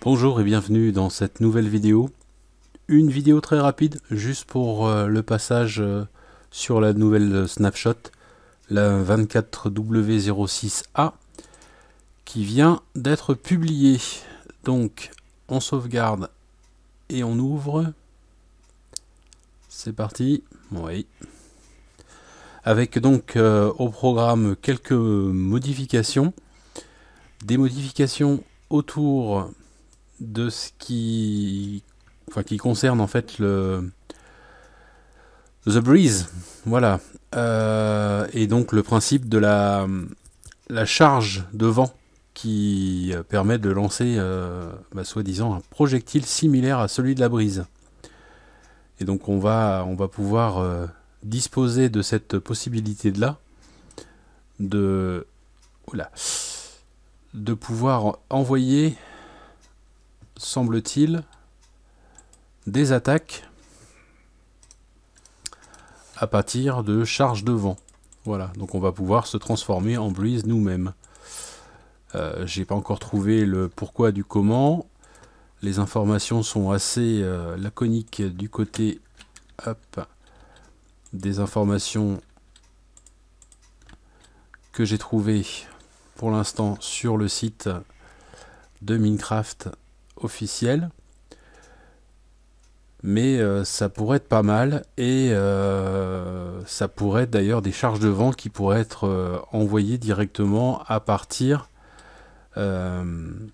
Bonjour et bienvenue dans cette nouvelle vidéo. Une vidéo très rapide, juste pour euh, le passage euh, sur la nouvelle euh, snapshot, la 24W06A, qui vient d'être publiée. Donc, on sauvegarde et on ouvre. C'est parti. Oui. Avec donc au programme quelques modifications. Des modifications autour de ce qui, qui concerne en fait le The Breeze, voilà, euh, et donc le principe de la, la charge de vent qui euh, permet de lancer, euh, bah, soi-disant, un projectile similaire à celui de la brise. Et donc on va, on va pouvoir disposer de cette possibilité de là, de, oula, de pouvoir envoyer semble-t-il, des attaques à partir de charges de vent. Voilà, donc on va pouvoir se transformer en Breeze nous-mêmes. Euh, j'ai pas encore trouvé le pourquoi du comment. Les informations sont assez euh, laconiques du côté des informations que j'ai trouvées pour l'instant sur le site de Minecraft officiel. Mais euh, ça pourrait être pas mal et euh, ça pourrait être d'ailleurs des charges de vent qui pourraient être euh, envoyées directement à partir, comme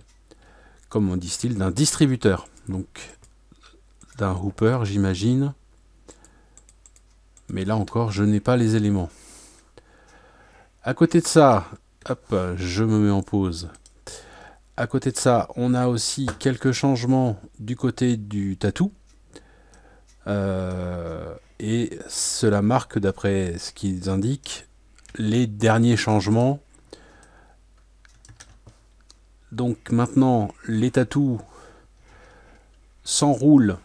on dit il d'un distributeur. Donc d'un hooper, j'imagine. Mais là encore, je n'ai pas les éléments. À côté de ça, hop, je me mets en pause à côté de ça, on a aussi quelques changements du côté du tatou. Euh, et cela marque, d'après ce qu'ils indiquent, les derniers changements. Donc maintenant, les tatous s'enroulent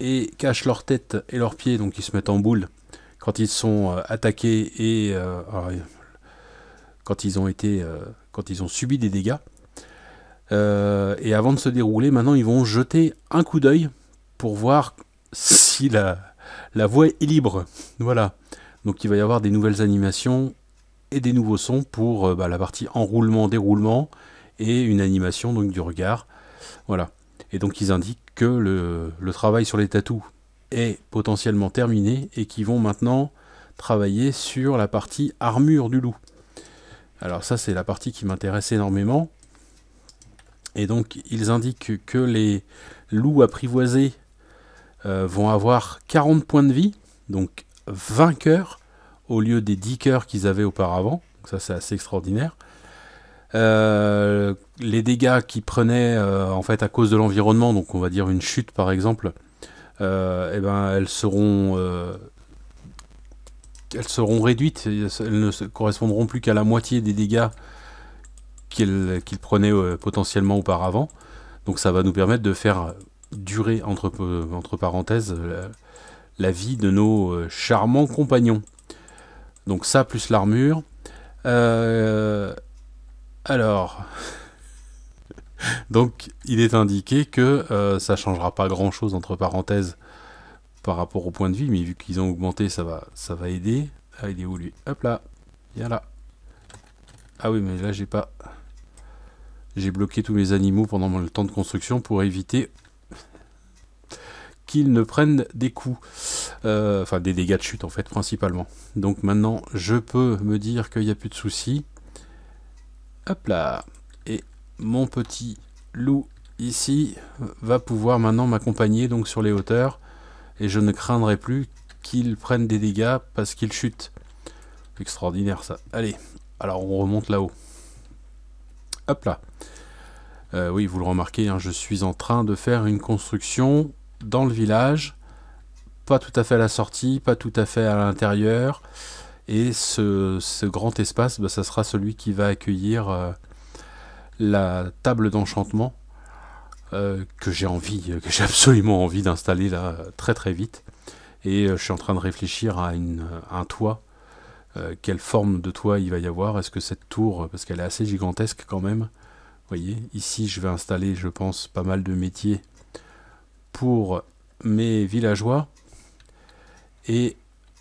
et cachent leur tête et leurs pieds, donc ils se mettent en boule quand ils sont euh, attaqués et euh, quand ils ont été, quand ils ont subi des dégâts. Euh, et avant de se dérouler, maintenant, ils vont jeter un coup d'œil pour voir si la, la voie est libre. Voilà. Donc il va y avoir des nouvelles animations et des nouveaux sons pour euh, bah, la partie enroulement, déroulement et une animation donc du regard. Voilà. Et donc ils indiquent que le, le travail sur les tatous est potentiellement terminé et qu'ils vont maintenant travailler sur la partie armure du loup. Alors ça c'est la partie qui m'intéresse énormément et donc, ils indiquent que les loups apprivoisés euh, vont avoir 40 points de vie, donc 20 cœurs, au lieu des 10 cœurs qu'ils avaient auparavant. Donc ça, c'est assez extraordinaire. Euh, les dégâts qu'ils prenaient euh, en fait à cause de l'environnement, donc on va dire une chute par exemple, eh ben, elles seront elles seront réduites, elles ne correspondront plus qu'à la moitié des dégâts qu'il prenait euh, potentiellement auparavant. Donc ça va nous permettre de faire durer, entre, entre parenthèses, euh, la, vie de nos euh, charmants compagnons. Donc ça, plus l'armure. alors... Donc, il est indiqué que ça changera pas grand chose, entre parenthèses, par rapport au point de vie, mais vu qu'ils ont augmenté, ça va, ça va aider. Ah, il est lui Hop là, viens là. Ah oui, mais là, j'ai pas... J'ai bloqué tous mes animaux pendant le temps de construction pour éviter qu'ils ne prennent des coups, euh, enfin des dégâts de chute en fait principalement. Donc maintenant je peux me dire qu'il n'y a plus de soucis. Hop là Et mon petit loup ici va pouvoir maintenant m'accompagner donc sur les hauteurs et je ne craindrai plus qu'il prenne des dégâts parce qu'il chute. Extraordinaire ça. Allez, alors on remonte là-haut. Hop là. Euh, oui, vous le remarquez, hein, je suis en train de faire une construction dans le village, pas tout à fait à la sortie, pas tout à fait à l'intérieur. Et ce, grand espace, bah, ça sera celui qui va accueillir euh, la table d'enchantement euh, que j'ai envie, que j'ai absolument envie d'installer là très très vite. Et je suis en train de réfléchir à un toit. quelle forme de toit il va y avoir Est-ce que cette tour, parce qu'elle est assez gigantesque quand même, voyez, ici je vais installer, je pense, pas mal de métiers pour mes villageois. Et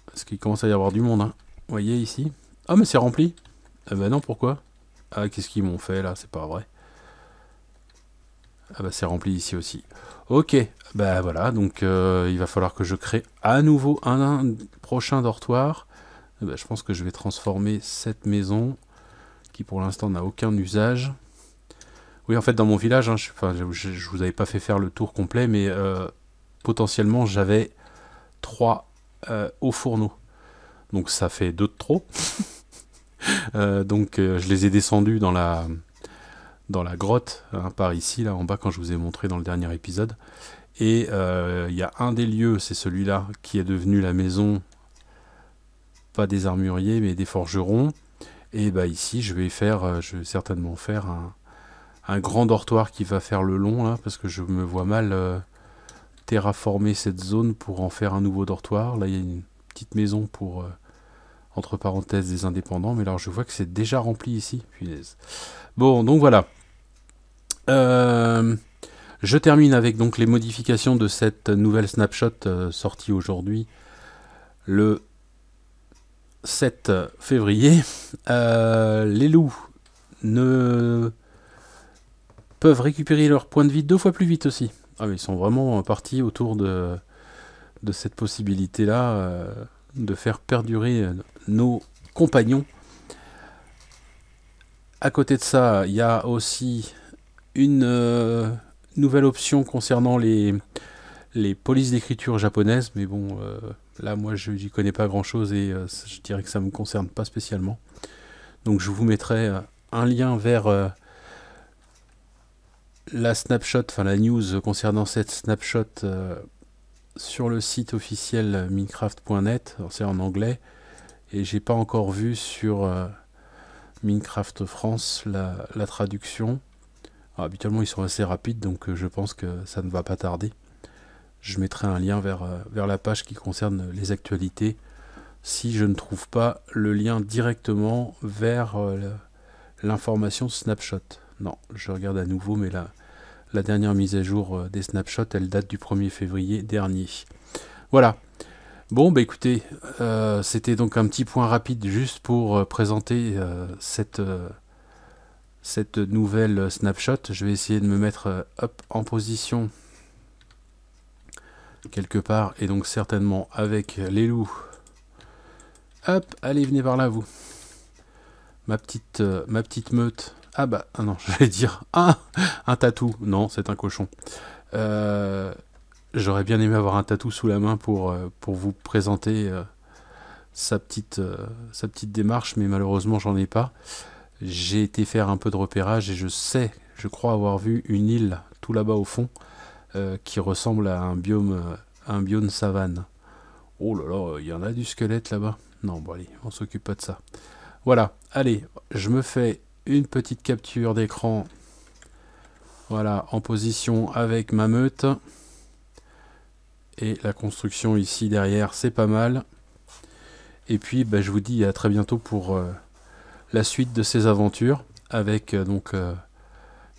parce qu'il commence à y avoir du monde, hein. Vous voyez ici Ah mais c'est rempli Ah bah non, pourquoi Ah qu'est-ce qu'ils m'ont fait là C'est pas vrai. Ah bah c'est rempli ici aussi. Ok, bah voilà, donc euh, il va falloir que je crée à nouveau un, prochain dortoir. Bah, je pense que je vais transformer cette maison qui pour l'instant n'a aucun usage. Oui, en fait, dans mon village, hein, je, ne vous avais pas fait faire le tour complet, mais euh, potentiellement, j'avais trois euh, hauts fourneaux. Donc ça fait deux de trop. Euh, donc euh, je les ai descendus dans la, dans la grotte, hein, par ici, là en bas, quand je vous ai montré dans le dernier épisode. Et il y a un des lieux, c'est celui-là, qui est devenu la maison, pas des armuriers, mais des forgerons. Et bah ici, je vais faire, je vais certainement faire un, un grand dortoir qui va faire le long là, parce que je me vois mal euh, terraformer cette zone pour en faire un nouveau dortoir. Là, il y a une petite maison pour, euh, entre parenthèses, des indépendants, mais alors je vois que c'est déjà rempli ici. Punaise. Bon, donc voilà. Euh, je termine avec donc les modifications de cette nouvelle snapshot sortie aujourd'hui le 7 février. les loups ne récupérer leur point de vie deux fois plus vite aussi. Ah, ils sont vraiment partis autour de, de cette possibilité-là euh, de faire perdurer euh, nos compagnons. À côté de ça, il y a aussi une euh, nouvelle option concernant les, les polices d'écriture japonaises, mais bon, là moi je n'y connais pas grand chose et je dirais que ça me concerne pas spécialement. Donc je vous mettrai un lien vers la snapshot, enfin la news concernant cette snapshot euh, sur le site officiel minecraft.net, c'est en anglais, et j'ai pas encore vu sur euh, Minecraft France la, traduction. habituellement ils sont assez rapides, donc euh, je pense que ça ne va pas tarder. Je mettrai un lien vers, vers la page qui concerne les actualités si je ne trouve pas le lien directement vers l'information snapshot. Non, je regarde à nouveau, mais là, la dernière mise à jour euh, des snapshots, elle date du 1er février dernier. Voilà. Bon, bah écoutez, euh, c'était donc un petit point rapide juste pour euh, présenter cette, cette nouvelle snapshot. Je vais essayer de me mettre hop, en position quelque part et donc certainement avec les loups. Hop, allez, venez par là, vous. Ma petite, ma petite meute. Ah bah, ah non, je vais dire, un tatou. Non, c'est un cochon. Euh, j'aurais bien aimé avoir un tatou sous la main pour, euh, pour vous présenter euh, sa, petite, sa petite démarche, mais malheureusement, j'en ai pas. J'ai été faire un peu de repérage et je sais, je crois avoir vu une île tout là-bas au fond qui ressemble à un biome, un biome savane. Oh là là, il y en a du squelette là-bas. Non, bon allez, on s'occupe pas de ça. Voilà, allez, je me fais une petite capture d'écran voilà en position avec ma meute et la construction ici derrière c'est pas mal et puis bah, je vous dis à très bientôt pour euh, la suite de ces aventures avec euh, donc euh,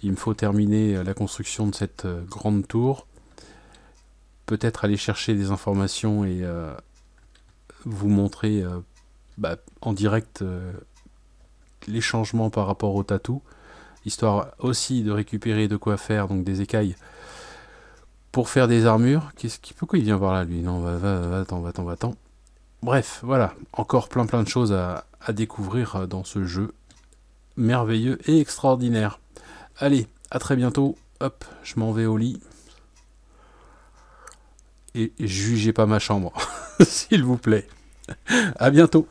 il me faut terminer la construction de cette grande tour peut-être aller chercher des informations et vous montrer bah, en direct les changements par rapport au tatou, histoire aussi de récupérer de quoi faire donc des écailles pour faire des armures. Qu'est-ce qui pourquoi il vient voir là lui Non, va va va attends, va attends, Bref, voilà, encore plein plein de choses à, à découvrir euh, dans ce jeu merveilleux et extraordinaire. Allez, à très bientôt. Hop, je m'en vais au lit. Et jugez pas ma chambre, s'il vous plaît. À bientôt.